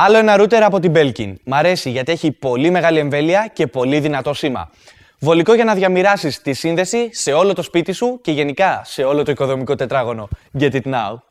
Άλλο ένα ρούτερ από την Belkin. Μ' αρέσει γιατί έχει πολύ μεγάλη εμβέλεια και πολύ δυνατό σήμα. Βολικό για να διαμοιράσεις τη σύνδεση σε όλο το σπίτι σου και γενικά σε όλο το οικοδομικό τετράγωνο. Get it now!